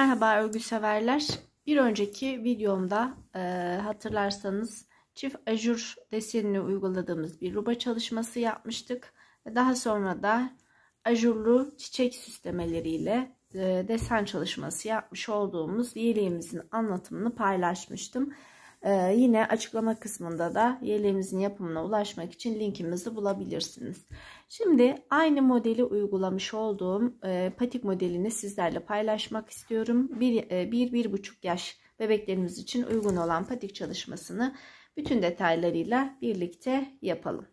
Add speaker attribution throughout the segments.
Speaker 1: Merhaba örgü severler. Bir önceki videomda e, hatırlarsanız çift ajur desenini uyguladığımız bir ruba çalışması yapmıştık. Daha sonra da ajurlu çiçek süslemeleriyle e, desen çalışması yapmış olduğumuz yeleğimizin anlatımını paylaşmıştım. Ee, yine açıklama kısmında da yeleğimizin yapımına ulaşmak için linkimizi bulabilirsiniz. Şimdi aynı modeli uygulamış olduğum e, patik modelini sizlerle paylaşmak istiyorum. 1-1,5 e, yaş bebeklerimiz için uygun olan patik çalışmasını bütün detaylarıyla birlikte yapalım.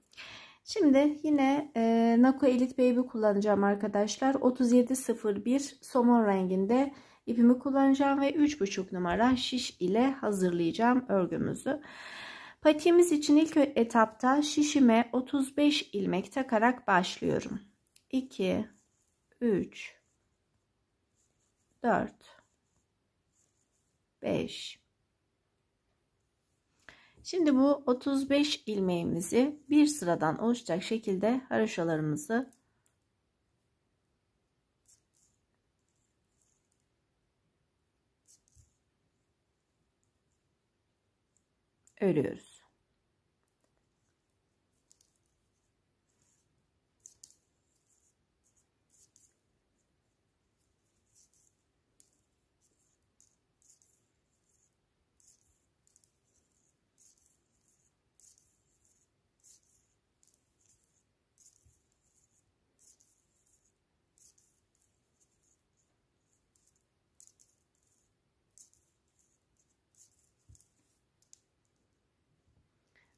Speaker 1: Şimdi yine e, Nako Elite Baby kullanacağım arkadaşlar. 3701 somon renginde ipimi kullanacağım ve 3,5 numara şiş ile hazırlayacağım örgümüzü. Patiğimiz için ilk etapta şişime 35 ilmek takarak başlıyorum. 2 3 4 5 Şimdi bu 35 ilmeğimizi bir sıradan oluşacak şekilde haroşalarımızı bölüyoruz.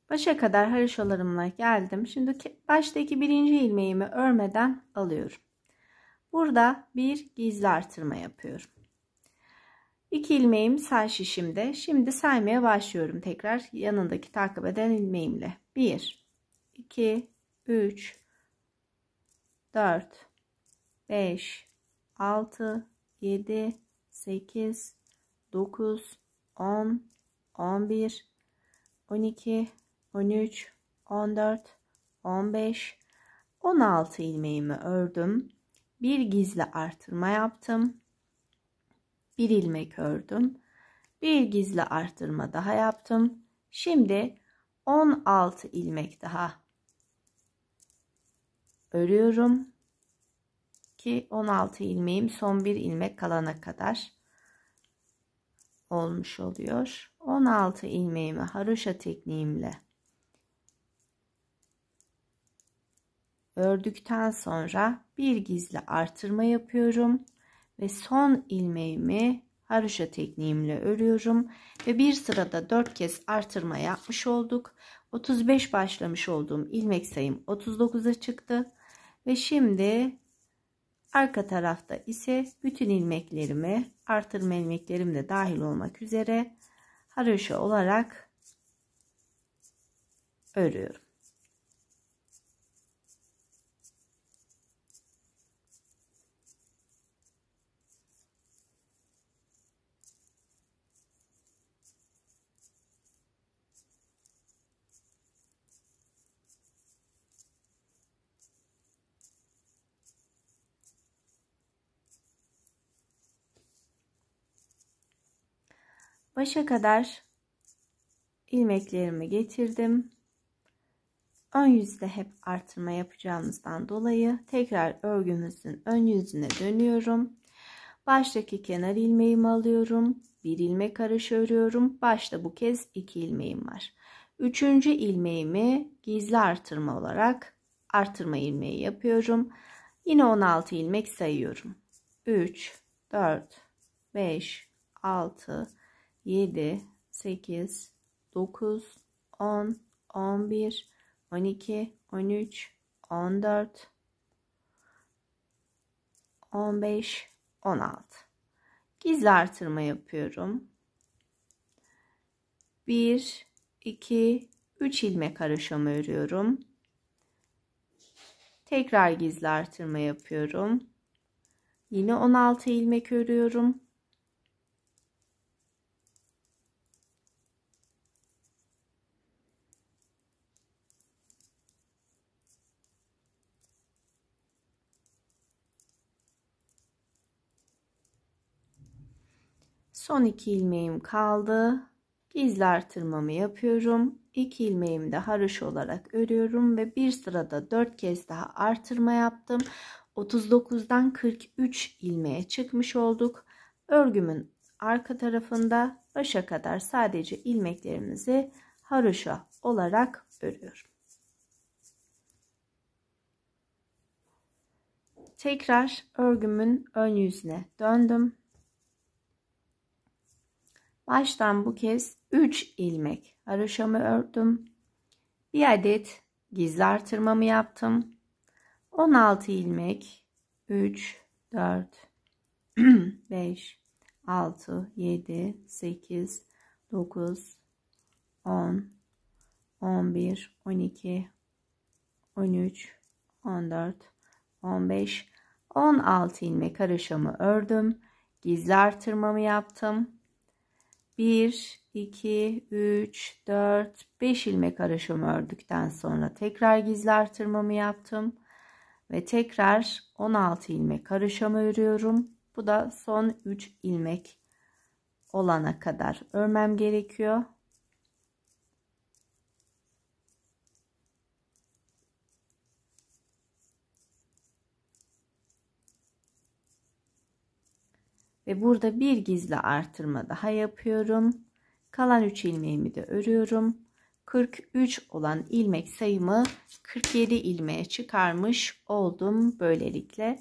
Speaker 1: Başa kadar haroşalarımla geldim. Şimdi baştaki birinci ilmeğimi örmeden alıyorum. Burada bir gizli artırma yapıyorum. İki ilmeğim sağ şişimde. Şimdi saymaya başlıyorum tekrar yanındaki takip eden ilmeğimle. 1, 2, 3, 4, 5, 6, 7, 8, 9, 10, 11, 12, 13, 14, 15, 16 ilmeğimi ördüm. Bir gizli artırma yaptım. Bir ilmek ördüm. Bir gizli artırma daha yaptım. Şimdi 16 ilmek daha örüyorum ki 16 ilmeğim son bir ilmek kalana kadar olmuş oluyor. 16 ilmeğimi haroşa tekniğimle ördükten sonra bir gizli artırma yapıyorum ve son ilmeğimi haroşa tekniğimle örüyorum ve bir sırada 4 kez artırma yapmış olduk 35 başlamış olduğum ilmek sayım 39'a çıktı ve şimdi arka tarafta ise bütün ilmeklerimi artırma ilmeklerim de dahil olmak üzere haroşa olarak örüyorum başa kadar ilmeklerimi getirdim. Ön yüzde hep artırma yapacağımızdan dolayı tekrar örgümüzün ön yüzüne dönüyorum. Baştaki kenar ilmeğimi alıyorum. Bir ilmek arası örüyorum. Başta bu kez iki ilmeğim var. Üçüncü ilmeğimi gizli artırma olarak artırma ilmeği yapıyorum. Yine 16 ilmek sayıyorum. 3, 4, 5, 6, 7, 8, 9, 10, 11, 12, 13, 14, 15, 16. Gizli artırma yapıyorum. 1, 2, 3 ilmek haroşamı örüyorum. Tekrar gizli artırma yapıyorum. Yine 16 ilmek örüyorum. Son 2 ilmeğim kaldı. Gizli artırmamı yapıyorum. 2 ilmeğimi de haroşa olarak örüyorum ve bir sırada 4 kez daha artırma yaptım. 39'dan 43 ilmeğe çıkmış olduk. Örgümün arka tarafında başa kadar sadece ilmeklerimizi haroşa olarak örüyorum. Tekrar örgümün ön yüzüne döndüm. Baştan bu kez 3 ilmek haroşamı ördüm. Bir adet gizli artırmamı yaptım. 16 ilmek 3 4 5 6 7 8 9 10 11 12 13 14 15 16 ilmek haroşamı ördüm. Gizli artırmamı yaptım. 1, 2, 3, 4, 5 ilmek araşımı ördükten sonra tekrar gizli artırmamı yaptım. Ve tekrar 16 ilmek araşımı örüyorum. Bu da son 3 ilmek olana kadar örmem gerekiyor. ve burada bir gizli artırma daha yapıyorum. Kalan 3 ilmeğimi de örüyorum. 43 olan ilmek sayımı 47 ilmeğe çıkarmış oldum böylelikle.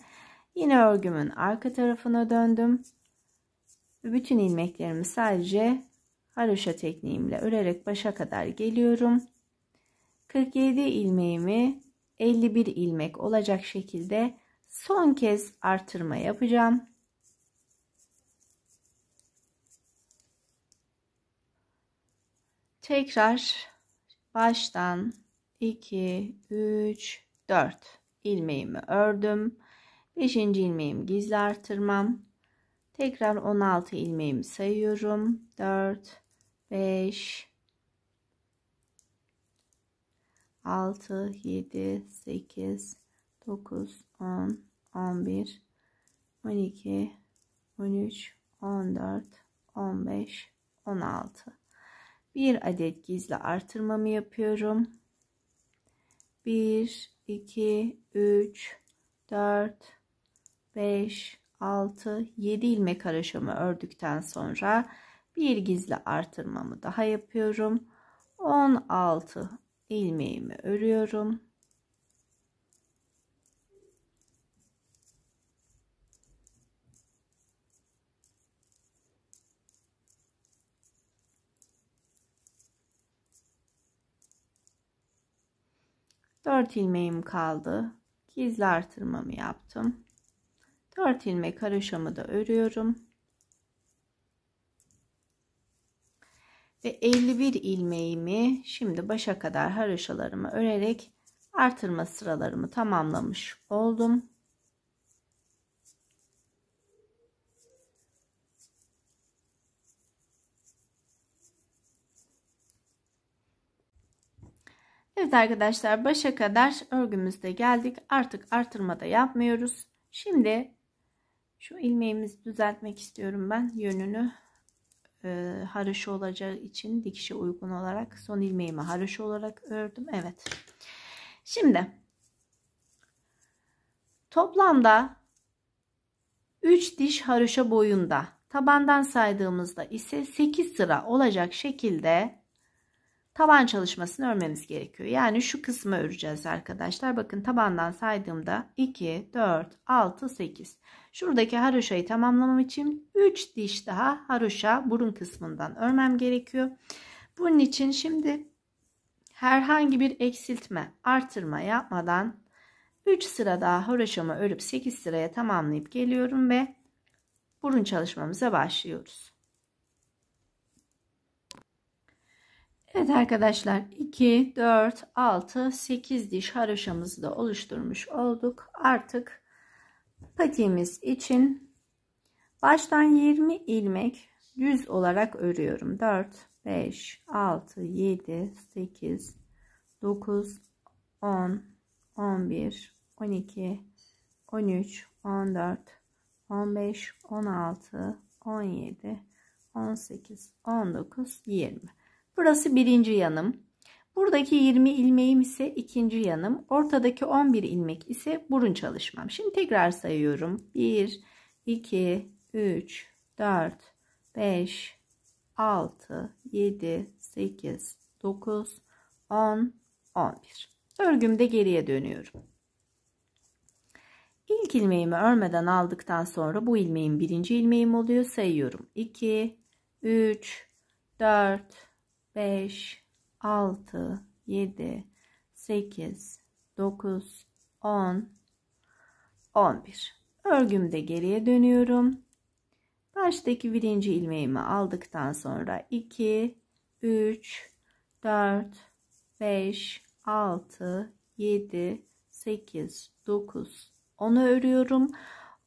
Speaker 1: Yine örgümün arka tarafına döndüm. Bütün ilmeklerimi sadece haroşa tekniğimle örerek başa kadar geliyorum. 47 ilmeğimi 51 ilmek olacak şekilde son kez artırma yapacağım. Tekrar baştan 2, 3, 4 ilmeğimi ördüm. 5. ilmeğim gizli artırmam. Tekrar 16 ilmeğimi sayıyorum. 4, 5, 6, 7, 8, 9, 10, 11, 12, 13, 14, 15, 16 bir adet gizli artırmamı yapıyorum. 1 2 3 4 5 6 7 ilmek haroşamı ördükten sonra bir gizli artırmamı daha yapıyorum. 16 ilmeğimi örüyorum. 4 ilmeğim kaldı. Gizli artırmamı yaptım. 4 ilmek haroşamı da örüyorum. Ve 51 ilmeğimi şimdi başa kadar haroşalarımı örerek artırma sıralarımı tamamlamış oldum. Evet arkadaşlar başa kadar örgümüzde geldik. Artık artırma da yapmıyoruz. Şimdi şu ilmeğimizi düzeltmek istiyorum ben. Yönünü e, haroşa olacağı için dikişe uygun olarak son ilmeğimi haroşa olarak ördüm. Evet. Şimdi toplamda 3 diş haroşa boyunda tabandan saydığımızda ise 8 sıra olacak şekilde taban çalışmasını örmemiz gerekiyor. Yani şu kısmı öreceğiz arkadaşlar. Bakın tabandan saydığımda 2, 4, 6, 8. Şuradaki haroşayı tamamlamam için 3 diş daha haroşa burun kısmından örmem gerekiyor. Bunun için şimdi herhangi bir eksiltme, artırma yapmadan 3 sıra daha haroşamı örüp 8 sıraya tamamlayıp geliyorum ve burun çalışmamıza başlıyoruz. Evet arkadaşlar 2, 4, 6, 8 diş haroşamızı da oluşturmuş olduk. Artık patiğimiz için baştan 20 ilmek düz olarak örüyorum. 4, 5, 6, 7, 8, 9, 10, 11, 12, 13, 14, 15, 16, 17, 18, 19, 20. Burası birinci yanım. Buradaki 20 ilmeğim ise ikinci yanım. Ortadaki 11 ilmek ise burun çalışmam. Şimdi tekrar sayıyorum. 1, 2, 3, 4, 5, 6, 7, 8, 9, 10, 11. Örgümde geriye dönüyorum. İlk ilmeğimi örmeden aldıktan sonra bu ilmeğin birinci ilmeğim oluyor. Sayıyorum. 2, 3, 4, 5, 6, 7, 8, 9, 10, 11. Örgümde geriye dönüyorum. Baştaki birinci ilmeğimi aldıktan sonra 2, 3, 4, 5, 6, 7, 8, 9, 10'a örüyorum.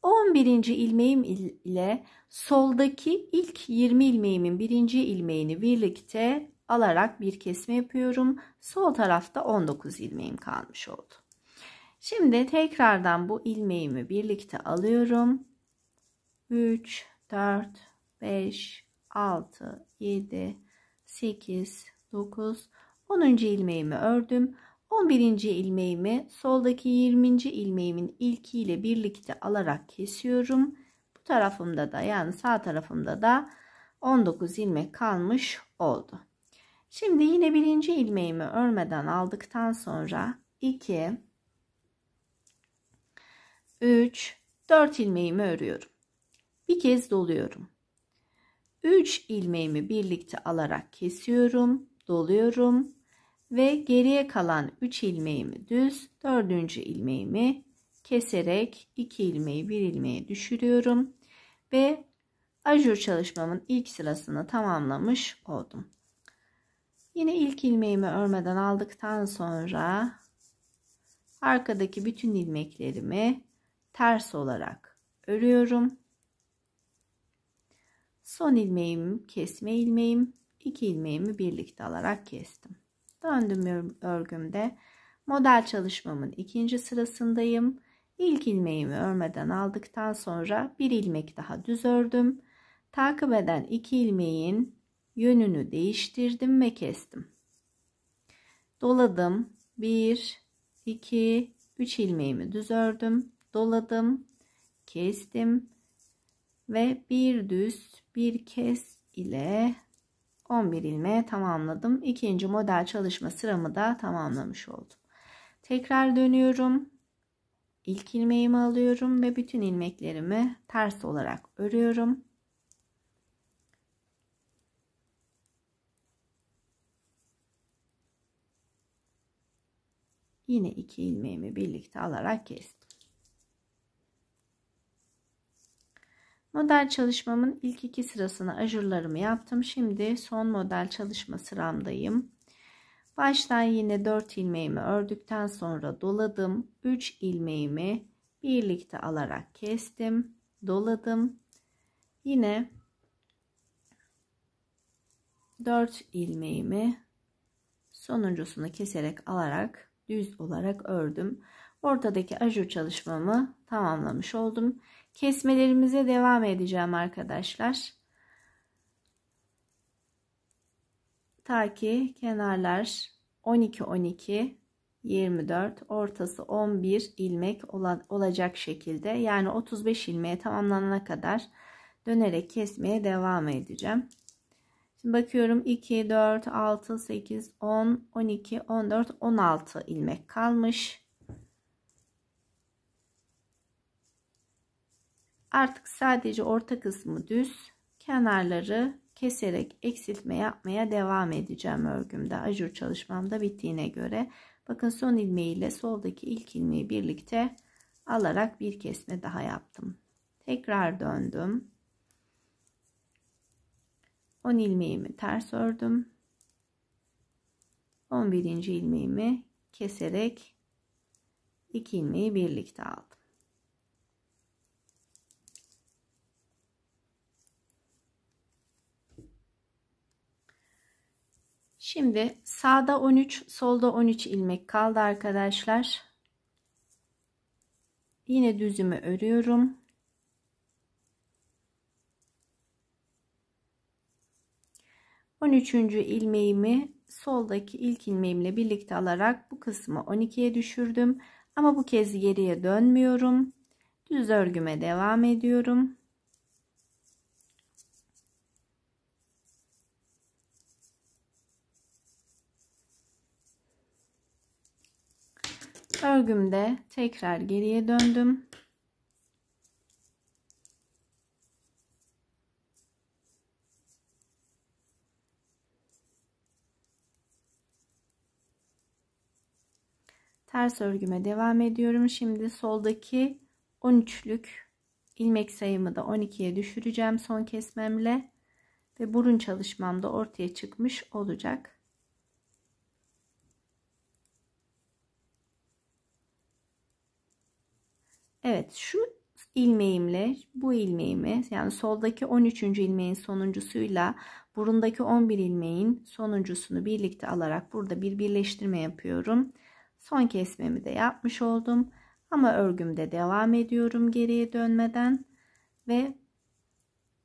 Speaker 1: 11. ilmeğim ile soldaki ilk 20 ilmeğimin birinci ilmeğini birlikte alarak bir kesme yapıyorum. Sol tarafta 19 ilmeğim kalmış oldu. Şimdi tekrardan bu ilmeğimi birlikte alıyorum. 3, 4, 5, 6, 7, 8, 9, 10. ilmeğimi ördüm. 11. ilmeğimi soldaki 20. ilmeğimin ilkiyle birlikte alarak kesiyorum. Bu tarafımda da yani sağ tarafımda da 19 ilmek kalmış oldu. Şimdi yine birinci ilmeğimi örmeden aldıktan sonra 2 3 4 ilmeğimi örüyorum. Bir kez doluyorum. 3 ilmeğimi birlikte alarak kesiyorum, doluyorum ve geriye kalan 3 ilmeğimi düz, 4. ilmeğimi keserek 2 ilmeği 1 ilmeğe düşürüyorum ve ajur çalışmamın ilk sırasını tamamlamış oldum. Yine ilk ilmeğimi örmeden aldıktan sonra arkadaki bütün ilmeklerimi ters olarak örüyorum. Son ilmeğim kesme ilmeğim, iki ilmeğimi birlikte alarak kestim. Döndüm örgümde. Model çalışmamın ikinci sırasındayım. İlk ilmeğimi örmeden aldıktan sonra bir ilmek daha düz ördüm. Takip eden iki ilmeğin yönünü değiştirdim ve kestim. Doladım. 1, 2, 3 ilmeğimi düz ördüm. Doladım. Kestim. Ve bir düz bir kes ile 11 ilmeğe tamamladım. İkinci model çalışma sıramı da tamamlamış oldum. Tekrar dönüyorum. İlk ilmeğimi alıyorum ve bütün ilmeklerimi ters olarak örüyorum. Yine iki ilmeğimi birlikte alarak kestim. Model çalışmamın ilk iki sırasını ajurlarımı yaptım. Şimdi son model çalışma sıramdayım. Baştan yine 4 ilmeğimi ördükten sonra doladım. 3 ilmeğimi birlikte alarak kestim. Doladım. Yine 4 ilmeğimi sonuncusunu keserek alarak düz olarak ördüm. Ortadaki ajur çalışmamı tamamlamış oldum. Kesmelerimize devam edeceğim arkadaşlar. Ta ki kenarlar 12 12 24 ortası 11 ilmek olan, olacak şekilde yani 35 ilmeğe tamamlanana kadar dönerek kesmeye devam edeceğim. Şimdi bakıyorum 2 4 6 8 10 12 14 16 ilmek kalmış. Artık sadece orta kısmı düz, kenarları keserek eksiltme yapmaya devam edeceğim örgümde. Ajur çalışmamda bittiğine göre. Bakın son ilmeği ile soldaki ilk ilmeği birlikte alarak bir kesme daha yaptım. Tekrar döndüm. 10 ilmeğimi ters ördüm. 11. ilmeğimi keserek 2 ilmeği birlikte aldım. Şimdi sağda 13, solda 13 ilmek kaldı arkadaşlar. Yine düzümü örüyorum. On üçüncü ilmeğimi soldaki ilk ilmeğimle birlikte alarak bu kısmı 12'ye düşürdüm. Ama bu kez geriye dönmüyorum. Düz örgüme devam ediyorum. örgümde tekrar geriye döndüm. Ters örgüme devam ediyorum. Şimdi soldaki 13'lük ilmek sayımı da 12'ye düşüreceğim son kesmemle ve burun çalışmam da ortaya çıkmış olacak. Evet şu ilmeğimle bu ilmeğimi yani soldaki 13. ilmeğin sonuncusuyla burundaki 11 ilmeğin sonuncusunu birlikte alarak burada bir birleştirme yapıyorum. Son kesmemi de yapmış oldum. Ama örgümde devam ediyorum geriye dönmeden ve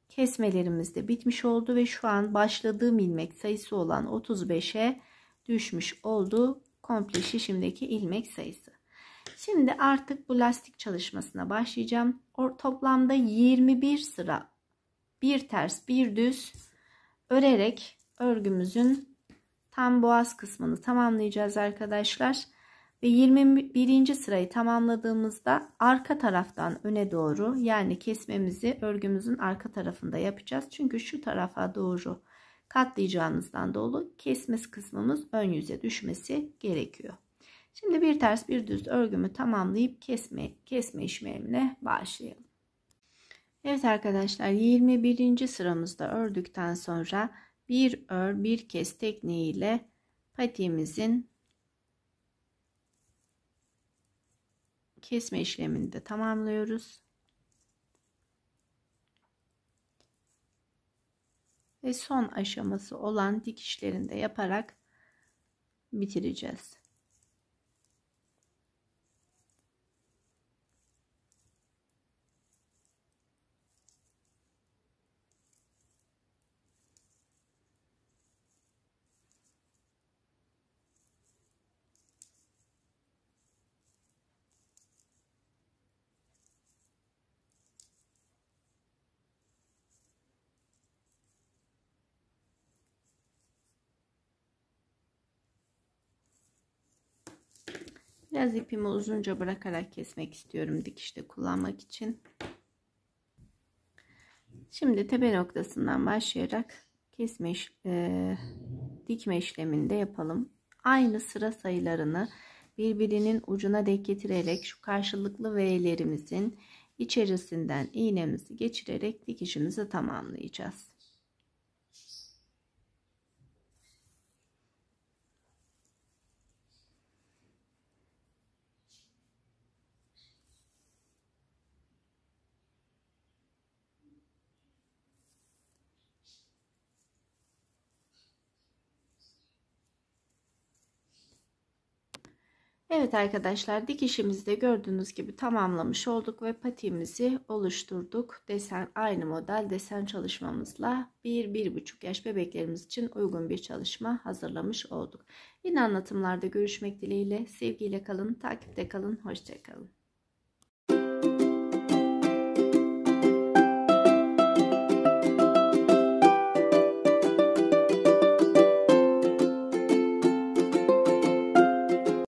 Speaker 1: kesmelerimiz de bitmiş oldu ve şu an başladığım ilmek sayısı olan 35'e düşmüş oldu komple şişimdeki ilmek sayısı. Şimdi artık bu lastik çalışmasına başlayacağım. Or toplamda 21 sıra bir ters bir düz örerek örgümüzün tam boğaz kısmını tamamlayacağız arkadaşlar. Ve 21. sırayı tamamladığımızda arka taraftan öne doğru yani kesmemizi örgümüzün arka tarafında yapacağız. Çünkü şu tarafa doğru katlayacağımızdan dolayı kesmesi kısmımız ön yüze düşmesi gerekiyor. Şimdi bir ters bir düz örgümü tamamlayıp kesme, kesme işlemine başlayalım. Evet arkadaşlar 21. sıramızda ördükten sonra bir ör bir kes tekniği ile patiğimizin kesme işlemini de tamamlıyoruz. Ve son aşaması olan dikişlerini de yaparak bitireceğiz. Biraz ipimi uzunca bırakarak kesmek istiyorum dikişte kullanmak için. Şimdi tepe noktasından başlayarak kesme e, dikme işleminde yapalım. Aynı sıra sayılarını birbirinin ucuna denk getirerek şu karşılıklı V'lerimizin içerisinden iğnemizi geçirerek dikişimizi tamamlayacağız. Evet arkadaşlar dikişimizi de gördüğünüz gibi tamamlamış olduk ve patiğimizi oluşturduk. Desen aynı model desen çalışmamızla 1-1,5 yaş bebeklerimiz için uygun bir çalışma hazırlamış olduk. Yine anlatımlarda görüşmek dileğiyle sevgiyle kalın, takipte kalın, hoşçakalın.